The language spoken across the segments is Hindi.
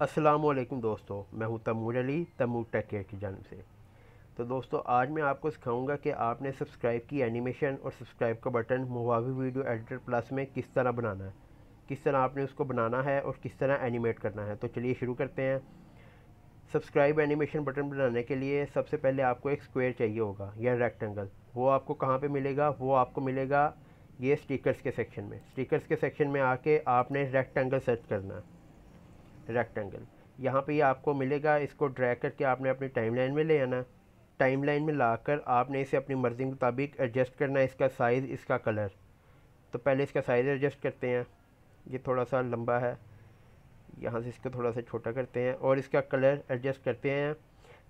वालेकुम दोस्तों मैं हूँ तमूर अली तमूर टेक केयर की जानब से तो दोस्तों आज मैं आपको सिखाऊंगा कि आपने सब्सक्राइब की एनिमेशन और सब्सक्राइब का बटन मुहावी वीडियो एडिटर प्लस में किस तरह बनाना है किस तरह आपने उसको बनाना है और किस तरह एनिमेट करना है तो चलिए शुरू करते हैं सब्सक्राइब एनिमेशन बटन बनाने के लिए सबसे पहले आपको एक स्क्वेयर चाहिए होगा या रेक्टेंगल वो आपको कहाँ पर मिलेगा वो आपको मिलेगा ये स्टिकर्स के सेक्शन में स्टिकर्स के सेक्शन में आके आपने रेक्टेंगल सर्च करना है रेक्टेंगल यहाँ पे ये आपको मिलेगा इसको ड्रैग करके आपने अपनी टाइमलाइन में ले आना टाइमलाइन में लाकर आपने इसे अपनी मर्ज़ी के मुताबिक एडजस्ट करना है इसका साइज़ इसका कलर तो पहले इसका साइज़ एडजस्ट करते हैं ये थोड़ा सा लंबा है यहाँ से इसको थोड़ा सा छोटा करते हैं और इसका कलर एडजस्ट करते हैं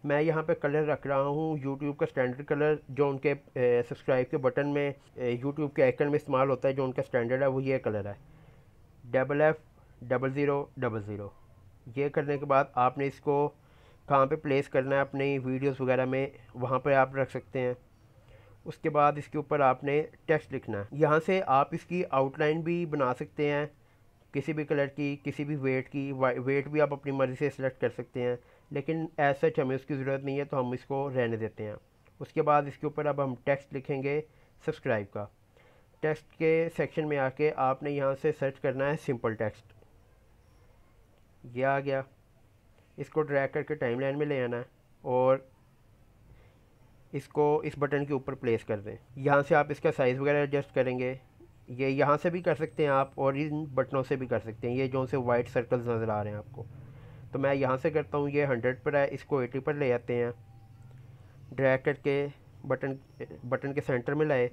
मैं यहाँ पे कलर रख रहा हूँ यूट्यूब का स्टैंडर्ड कलर जो उनके सब्सक्राइब के बटन में यूट्यूब के आइकन में इस्तेमाल होता है जो उनका स्टैंडर्ड है वो ये कलर है double F double zero double zero ये करने के बाद आपने इसको कहाँ पे प्लेस करना है अपनी वीडियोस वगैरह में वहाँ पे आप रख सकते हैं उसके बाद इसके ऊपर आपने टेक्स्ट लिखना है यहाँ से आप इसकी आउटलाइन भी बना सकते हैं किसी भी कलर की किसी भी वेट की वेट भी आप अपनी मर्ज़ी से सिलेक्ट कर सकते हैं लेकिन एज सच हमें उसकी ज़रूरत नहीं है तो हम इसको रहने देते हैं उसके बाद इसके ऊपर अब हम टेक्स्ट लिखेंगे सब्सक्राइब का टेक्स्ट के सेक्शन में आके आपने यहाँ से सर्च करना है सिंपल टेक्स्ट ये आ गया इसको ड्रैग करके टाइम लाइन में ले आना है और इसको इस बटन के ऊपर प्लेस कर दें यहाँ से आप इसका साइज़ वगैरह एडजस्ट करेंगे ये यहाँ से भी कर सकते हैं आप और इन बटनों से भी कर सकते हैं ये जो से वाइट सर्कल्स नज़र आ रहे हैं आपको तो मैं यहाँ से करता हूँ ये हंड्रेड पर है इसको एटी पर ले आते हैं ड्रैग करके बटन बटन के सेंटर में लाए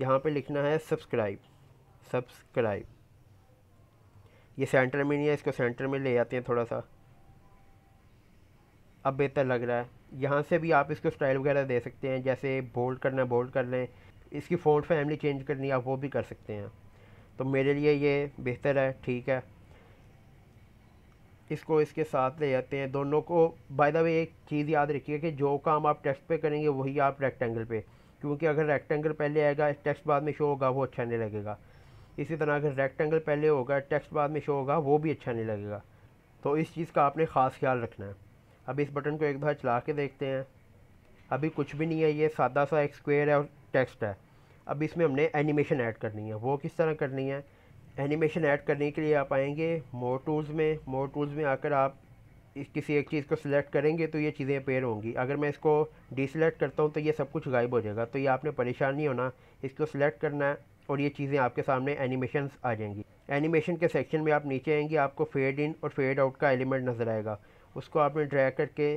यहाँ पे लिखना है सब्सक्राइब सब्सक्राइब ये सेंटर में नहीं है इसको सेंटर में ले जाते हैं थोड़ा सा अब बेहतर लग रहा है यहाँ से भी आप इसको स्टाइल वगैरह दे सकते हैं जैसे बोल्ड करना है बोल्ड कर लें इसकी फ़ॉन्ट फैमिली चेंज करनी आप वो भी कर सकते हैं तो मेरे लिए ये बेहतर है ठीक है इसको इसके साथ ले जाते हैं दोनों को बाय द वे एक चीज़ याद रखिए कि जो काम आप टेस्ट पे करेंगे वही आप रेक्टेंगल पे क्योंकि अगर रेक्टेंगल पहले आएगा टेक्स्ट बाद में शो होगा वो अच्छा नहीं लगेगा इसी तरह अगर रेक्टेंगल पहले होगा टेक्स्ट बाद में शो होगा वो भी अच्छा नहीं लगेगा तो इस चीज़ का आपने ख़ास ख्याल रखना है अब इस बटन को एक बार चला के देखते हैं अभी कुछ भी नहीं है ये सादा सा एक स्क्वेयर है और टेक्स्ट है अब इसमें हमने एनिमेशन ऐड करनी है वो किस तरह करनी है एनिमेशन ऐड करने के लिए आप आएंगे मोर टूल्स में मोर टूल्स में आकर आप इस किसी एक चीज़ को सिलेक्ट करेंगे तो ये चीज़ें पेयर होंगी अगर मैं इसको डिसलेक्ट करता हूँ तो ये सब कुछ गायब हो जाएगा तो ये आपने परेशान नहीं होना इसको सिलेक्ट करना है और ये चीज़ें आपके सामने एनिमेशन आ जाएंगी एनिमेशन के सेक्शन में आप नीचे आएंगे आपको फेड इन और फेड आउट का एलिमेंट नज़र आएगा उसको आपने ड्रैग करके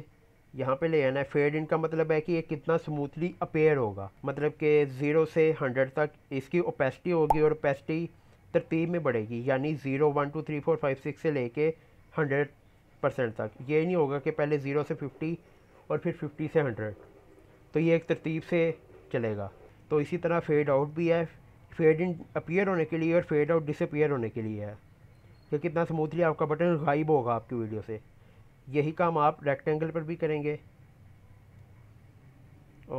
यहाँ पे ले आना है फेड इन का मतलब है कि ये कितना स्मूथली अपेयर होगा मतलब कि ज़ीरो से हंड्रेड तक इसकी ओपेसिटी होगी और ओपेसिटी तरतीब में बढ़ेगी यानी zero one two three four five six से लेके हंड्रेड परसेंट तक ये नहीं होगा कि पहले ज़ीरो से फिफ्टी और फिर फिफ्टी से हंड्रेड तो ये एक तरतीब से चलेगा तो इसी तरह फेड आउट भी है फेड इन अपीयर होने के लिए और फेड आउट डिसअपियर होने के लिए है तो कितना स्मूथली आपका बटन गायब होगा आपकी वीडियो से यही काम आप रेक्टेंगल पर भी करेंगे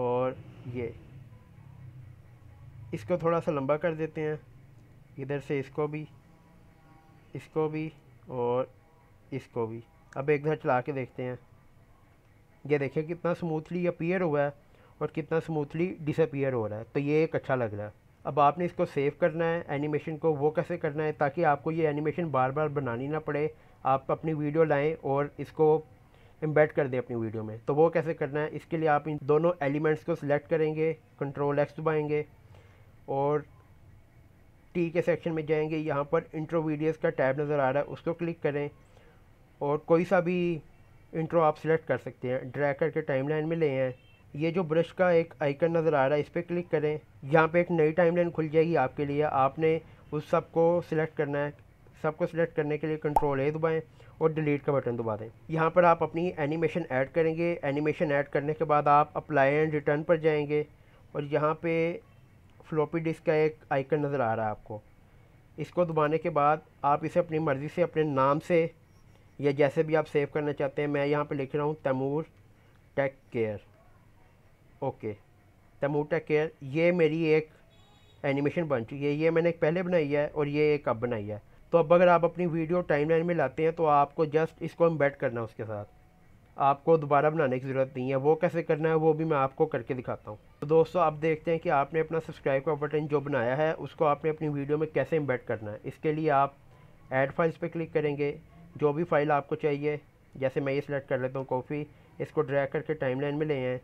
और ये इसको थोड़ा सा लंबा कर देते हैं इधर से इसको भी इसको भी और इसको भी अब एक बार चला के देखते हैं ये देखें कितना स्मूथली अपीयर हुआ है और कितना स्मूथली डिसअपियर हो रहा है तो ये एक अच्छा लग रहा है अब आपने इसको सेव करना है एनिमेशन को वो कैसे करना है ताकि आपको ये एनिमेशन बार बार बनानी ना पड़े आप अपनी वीडियो लाएँ और इसको एम्बेड कर दें अपनी वीडियो में तो वो कैसे करना है इसके लिए आप इन दोनों एलिमेंट्स को सिलेक्ट करेंगे कंट्रोल एक्स दबाएंगे और टी के सेक्शन में जाएंगे यहाँ पर इंट्रो वीडियोस का टैब नज़र आ रहा है उसको क्लिक करें और कोई सा भी इंट्रो आप सिलेक्ट कर सकते हैं ड्रैग करके टाइमलाइन में ले हैं ये जो ब्रश का एक आइकन नज़र आ रहा है इस पर क्लिक करें यहाँ पे एक नई टाइमलाइन खुल जाएगी आपके लिए आपने उस सब को सिलेक्ट करना है सब को सिलेक्ट करने के लिए कंट्रोल ए दबाएं और डिलीट का बटन दबा दें यहाँ पर आप अपनी एनिमेशन ऐड करेंगे एनिमेशन ऐड करने के बाद आप अप्लाई एंड रिटर्न पर जाएंगे और यहाँ पे फ्लॉपी डिस्क का एक आइकन नज़र आ रहा है आपको इसको दबाने के बाद आप इसे अपनी मर्ज़ी से अपने नाम से या जैसे भी आप सेव करना चाहते हैं मैं यहाँ पर लिख रहा हूँ Taimur tech care okay the मोटा केयर ये मेरी एक एनिमेशन बन चुकी है ये मैंने पहले बनाई है और ये एक अब बनाई है तो अब अगर आप अपनी वीडियो टाइमलाइन में लाते हैं तो आपको जस्ट इसको एम्बेड करना है उसके साथ आपको दोबारा बनाने की ज़रूरत नहीं है वो कैसे करना है वो भी मैं आपको करके दिखाता हूँ तो दोस्तों आप देखते हैं कि आपने अपना सब्सक्राइब का बटन जो बनाया है उसको आपने अपनी वीडियो में कैसे इम्बेड करना है इसके लिए आप ऐड फाइल्स पर क्लिक करेंगे जो भी फाइल आपको चाहिए जैसे मैं ये सिलेक्ट कर लेता हूँ कॉफ़ी इसको ड्रैग करके टाइमलाइन में ले आएँ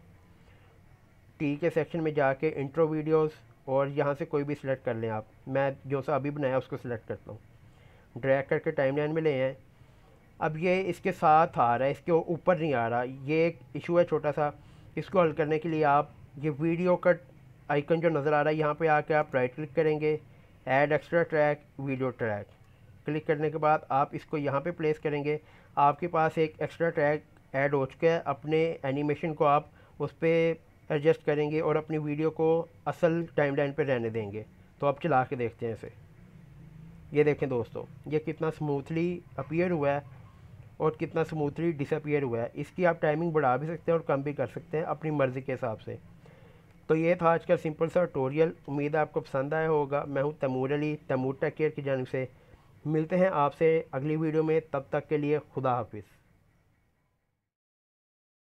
टी के सेक्शन में जाके इंट्रो वीडियोस और यहाँ से कोई भी सिलेक्ट कर लें आप मैं जो सा अभी बनाया उसको सिलेक्ट करता हूँ ड्रैग करके टाइम लाइन में ले आए अब ये इसके साथ आ रहा है इसके ऊपर नहीं आ रहा ये एक इशू है छोटा सा इसको हल करने के लिए आप ये वीडियो कट आइकन जो नज़र आ रहा है यहाँ पर आके आप राइट क्लिक करेंगे add extra track video track click करने के बाद आप इसको यहाँ पर प्लेस करेंगे आपके पास एक एक्स्ट्रा ट्रैक ऐड हो चुका है अपने एनिमेशन को आप उस पर एडजस्ट करेंगे और अपनी वीडियो को असल टाइमलाइन पर रहने देंगे तो आप चला के देखते हैं इसे ये देखें दोस्तों ये कितना स्मूथली अपीयर हुआ है और कितना स्मूथली डिसअपियर हुआ है इसकी आप टाइमिंग बढ़ा भी सकते हैं और कम भी कर सकते हैं अपनी मर्ज़ी के हिसाब से तो ये था आज का सिंपल सा ट्यूटोरियल उम्मीद आपको पसंद आया होगा मैं हूँ तमूर अली तमूर टेक केयर की जानब से मिलते हैं आपसे अगली वीडियो में तब तक के लिए खुदा हाफिज़